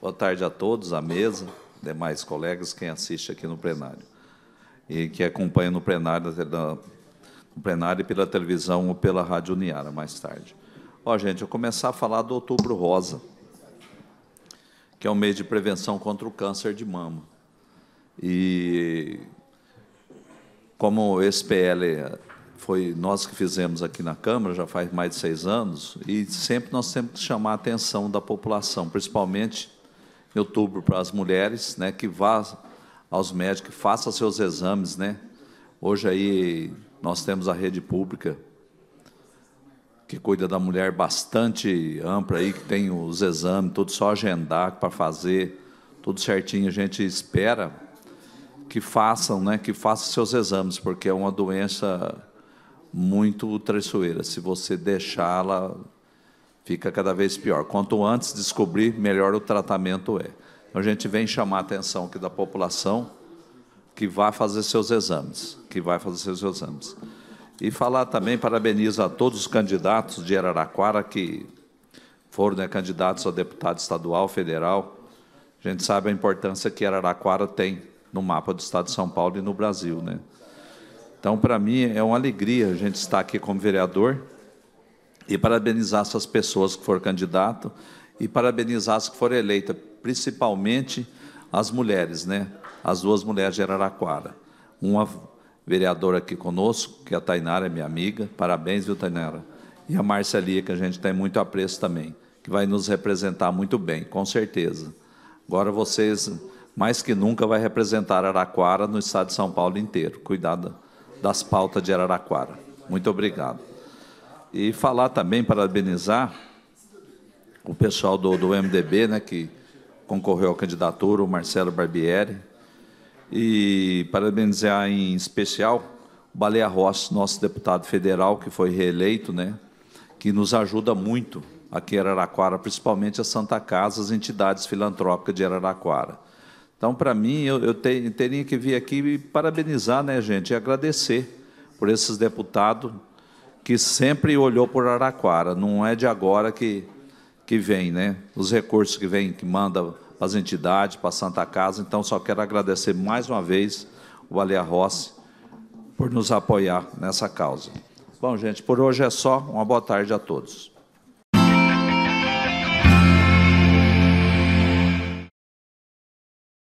Boa tarde a todos, à mesa, demais colegas, quem assiste aqui no plenário e que acompanha no plenário, no plenário pela televisão ou pela Rádio Uniara mais tarde. Ó, gente, eu começar a falar do Outubro Rosa, que é o um mês de prevenção contra o câncer de mama. E como esse PL foi nós que fizemos aqui na Câmara, já faz mais de seis anos, e sempre nós temos que chamar a atenção da população, principalmente em outubro para as mulheres, né, que vá aos médicos, que faça seus exames, né? Hoje aí nós temos a rede pública que cuida da mulher bastante ampla aí, que tem os exames, tudo só agendar para fazer, tudo certinho. A gente espera que façam, né? Que façam seus exames, porque é uma doença muito traiçoeira. Se você deixá-la, fica cada vez pior. Quanto antes descobrir, melhor o tratamento é. Então, a gente vem chamar a atenção aqui da população que vai fazer seus exames, que vai fazer seus exames. E falar também, parabenizo a todos os candidatos de Araraquara que foram né, candidatos a deputado estadual, federal. A gente sabe a importância que Araraquara tem no mapa do Estado de São Paulo e no Brasil. Né? Então, para mim, é uma alegria a gente estar aqui como vereador e parabenizar essas pessoas que for candidato e parabenizar as que for eleita, principalmente as mulheres, né? As duas mulheres de Araraquara. Uma vereadora aqui conosco, que é a Tainara, minha amiga. Parabéns, viu, Tainara? E a Marcelia, que a gente tem muito apreço também, que vai nos representar muito bem, com certeza. Agora vocês, mais que nunca, vai representar Araraquara no estado de São Paulo inteiro. Cuidado das pautas de Araraquara. Muito obrigado e falar também, parabenizar o pessoal do, do MDB, né, que concorreu à candidatura, o Marcelo Barbieri, e parabenizar em especial o Baleia Rossi, nosso deputado federal, que foi reeleito, né, que nos ajuda muito aqui em Araraquara, principalmente a Santa Casa, as entidades filantrópicas de Araraquara. Então, para mim, eu, eu te, teria que vir aqui e parabenizar, né, gente, e agradecer por esses deputados que sempre olhou por Araquara, não é de agora que, que vem, né? Os recursos que vem, que manda para as entidades, para a Santa Casa. Então, só quero agradecer mais uma vez o Alea Rossi por nos apoiar nessa causa. Bom, gente, por hoje é só. Uma boa tarde a todos.